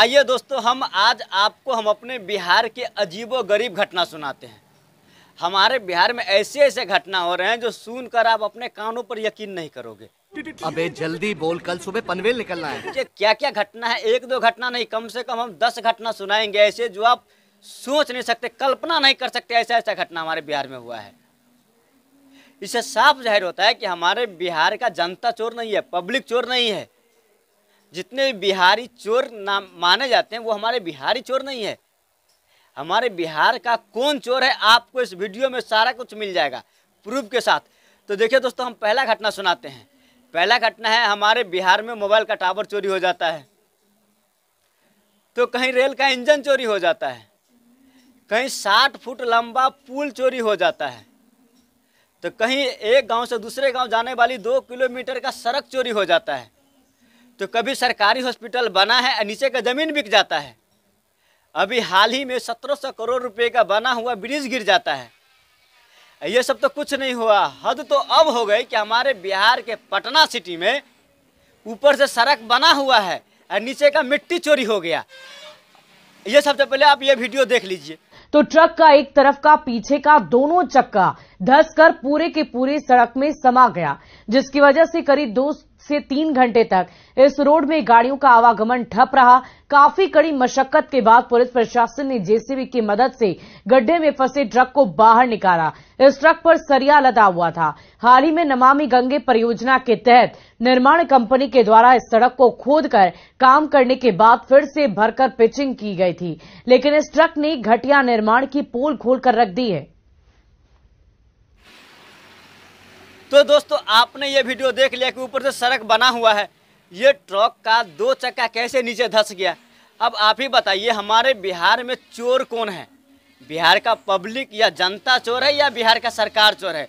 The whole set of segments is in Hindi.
आइए दोस्तों हम आज आपको हम अपने बिहार के अजीबो गरीब घटना सुनाते हैं हमारे बिहार में ऐसे ऐसे घटना हो रहे हैं जो सुनकर आप अपने कानों पर यकीन नहीं करोगे अबे जल्दी बोल कल सुबह पनवेल निकलना है क्या क्या घटना है एक दो घटना नहीं कम से कम हम दस घटना सुनाएंगे ऐसे जो आप सोच नहीं सकते कल्पना नहीं कर सकते ऐसा ऐसा घटना हमारे बिहार में हुआ है इसे साफ जाहिर होता है कि हमारे बिहार का जनता चोर नहीं है पब्लिक चोर नहीं है जितने बिहारी चोर नाम माने जाते हैं वो हमारे बिहारी चोर नहीं है हमारे बिहार का कौन चोर है आपको इस वीडियो में सारा कुछ मिल जाएगा प्रूफ के साथ तो देखिए दोस्तों हम पहला घटना सुनाते हैं पहला घटना है हमारे बिहार में मोबाइल का टावर चोरी हो जाता है तो कहीं रेल का इंजन चोरी हो जाता है कहीं साठ फुट लंबा पुल चोरी हो जाता है तो कहीं एक गांव से दूसरे गांव जाने वाली दो किलोमीटर का सड़क चोरी हो जाता है तो कभी सरकारी हॉस्पिटल बना है नीचे का ज़मीन बिक जाता है अभी हाल ही में सत्रह सौ करोड़ रुपए का बना हुआ ब्रिज गिर जाता है ये सब तो कुछ नहीं हुआ हद तो अब हो गई कि हमारे बिहार के पटना सिटी में ऊपर से सड़क बना हुआ है और नीचे का मिट्टी चोरी हो गया ये सबसे पहले आप ये वीडियो देख लीजिए तो ट्रक का एक तरफ का पीछे का दोनों चक्का धस कर पूरे के पूरे सड़क में समा गया जिसकी वजह से करीब दो से तीन घंटे तक इस रोड में गाड़ियों का आवागमन ठप रहा काफी कड़ी मशक्कत के बाद पुलिस प्रशासन ने जेसीबी की मदद से गड्ढे में फंसे ट्रक को बाहर निकाला इस ट्रक पर सरिया लदा हुआ था हाल ही में नमामि गंगे परियोजना के तहत निर्माण कंपनी के द्वारा इस सड़क को खोदकर काम करने के बाद फिर से भरकर पिचिंग की गई थी लेकिन इस ट्रक ने घटिया निर्माण की पोल कर रख दी है तो दोस्तों आपने ये वीडियो देख लिया कि ऊपर से सड़क बना हुआ है ये ट्रक का दो चक्का कैसे नीचे धस गया अब आप ही बताइए हमारे बिहार में चोर कौन है बिहार का पब्लिक या जनता चोर है या बिहार का सरकार चोर है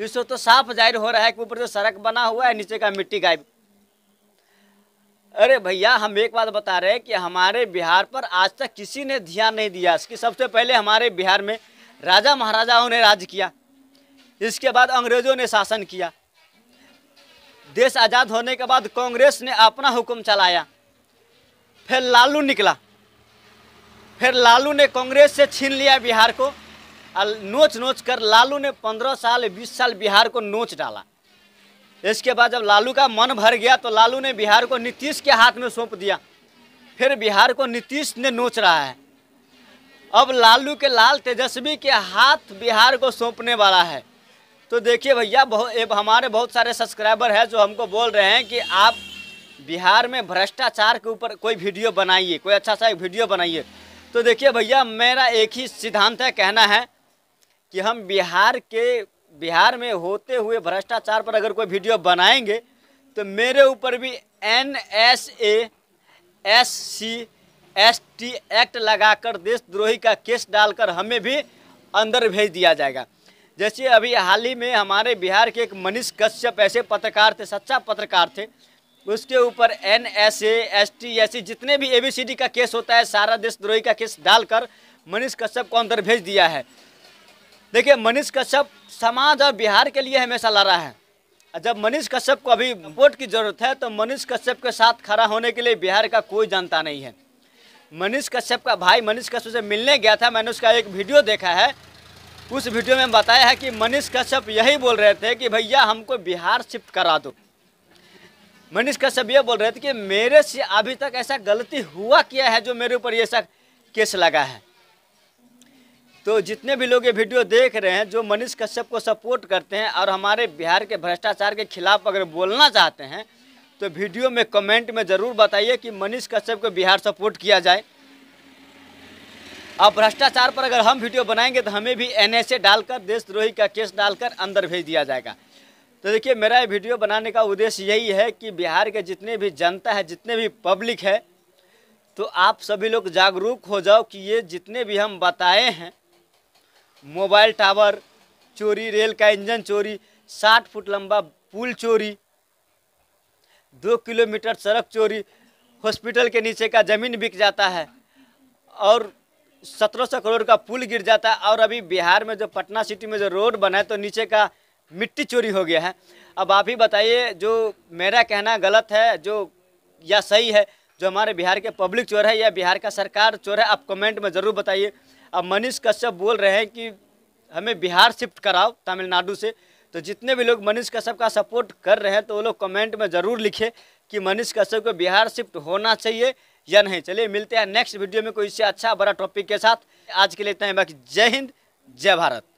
इससे तो साफ जाहिर हो रहा है कि ऊपर से सड़क बना हुआ है नीचे का मिट्टी गायब अरे भैया हम एक बात बता रहे हैं कि हमारे बिहार पर आज तक किसी ने ध्यान नहीं दिया इसकी सबसे पहले हमारे बिहार में राजा महाराजाओं ने राज किया इसके बाद अंग्रेज़ों ने शासन किया देश आज़ाद होने के बाद कांग्रेस ने अपना हुक्म चलाया फिर लालू निकला फिर लालू ने कांग्रेस से छीन लिया बिहार को और नोच नोच कर लालू ने पंद्रह साल बीस साल बिहार को नोच डाला इसके बाद जब लालू का मन भर गया तो लालू ने बिहार को नीतीश के हाथ में सौंप दिया फिर बिहार को नीतीश ने नोच रहा है अब लालू के लाल तेजस्वी के हाथ बिहार को सौंपने वाला है तो देखिए भैया बहुत हमारे बहुत सारे सब्सक्राइबर हैं जो हमको बोल रहे हैं कि आप बिहार में भ्रष्टाचार के ऊपर कोई वीडियो बनाइए कोई अच्छा सा एक वीडियो बनाइए तो देखिए भैया मेरा एक ही सिद्धांत है कहना है कि हम बिहार के बिहार में होते हुए भ्रष्टाचार पर अगर कोई वीडियो बनाएंगे तो मेरे ऊपर भी N S A S C S T act लगाकर देशद्रोही का केस डालकर हमें भी अंदर भेज दिया जाएगा जैसे अभी हाल ही में हमारे बिहार के एक मनीष कश्यप ऐसे पत्रकार थे सच्चा पत्रकार थे उसके ऊपर एन एस एस टी ऐसी जितने भी ए बी सी डी का केस होता है सारा देशद्रोही का केस डालकर मनीष कश्यप को अंदर भेज दिया है देखिए मनीष कश्यप समाज और बिहार के लिए हमेशा लड़ा है जब मनीष कश्यप को अभी वोट की जरूरत है तो मनीष कश्यप के साथ खड़ा होने के लिए बिहार का कोई जनता नहीं है मनीष कश्यप का भाई मनीष कश्यप से मिलने गया था मैंने उसका एक वीडियो देखा है उस वीडियो में बताया है कि मनीष कश्यप यही बोल रहे थे कि भैया हमको बिहार शिफ्ट करा दो मनीष कश्यप ये बोल रहे थे कि मेरे से अभी तक ऐसा गलती हुआ किया है जो मेरे ऊपर ये ऐसा केस लगा है तो जितने भी लोग ये वीडियो देख रहे हैं जो मनीष कश्यप को सपोर्ट करते हैं और हमारे बिहार के भ्रष्टाचार के खिलाफ अगर बोलना चाहते हैं तो वीडियो में कमेंट में ज़रूर बताइए कि मनीष कश्यप को बिहार सपोर्ट किया जाए अब भ्रष्टाचार पर अगर हम वीडियो बनाएंगे तो हमें भी एनएसए डालकर देशद्रोही का केस डालकर अंदर भेज दिया जाएगा तो देखिए मेरा ये वीडियो बनाने का उद्देश्य यही है कि बिहार के जितने भी जनता है जितने भी पब्लिक है तो आप सभी लोग जागरूक हो जाओ कि ये जितने भी हम बताए हैं मोबाइल टावर चोरी रेल का इंजन चोरी साठ फुट लंबा पुल चोरी दो किलोमीटर सड़क चोरी हॉस्पिटल के नीचे का ज़मीन बिक जाता है और सत्रह सौ करोड़ का पुल गिर जाता है और अभी बिहार में जो पटना सिटी में जो रोड बना है तो नीचे का मिट्टी चोरी हो गया है अब आप ही बताइए जो मेरा कहना गलत है जो या सही है जो हमारे बिहार के पब्लिक चोर है या बिहार का सरकार चोर है आप कमेंट में ज़रूर बताइए अब मनीष कश्यप बोल रहे हैं कि हमें बिहार शिफ्ट कराओ तमिलनाडु से तो जितने भी लोग मनीष कश्यप का सपोर्ट कर रहे हैं तो वो लोग कमेंट में ज़रूर लिखे कि मनीष कश्यप को बिहार शिफ्ट होना चाहिए या नहीं चलिए मिलते हैं नेक्स्ट वीडियो में कोई इससे अच्छा बड़ा टॉपिक के साथ आज के लिए इतना ही बाकी जय हिंद जय भारत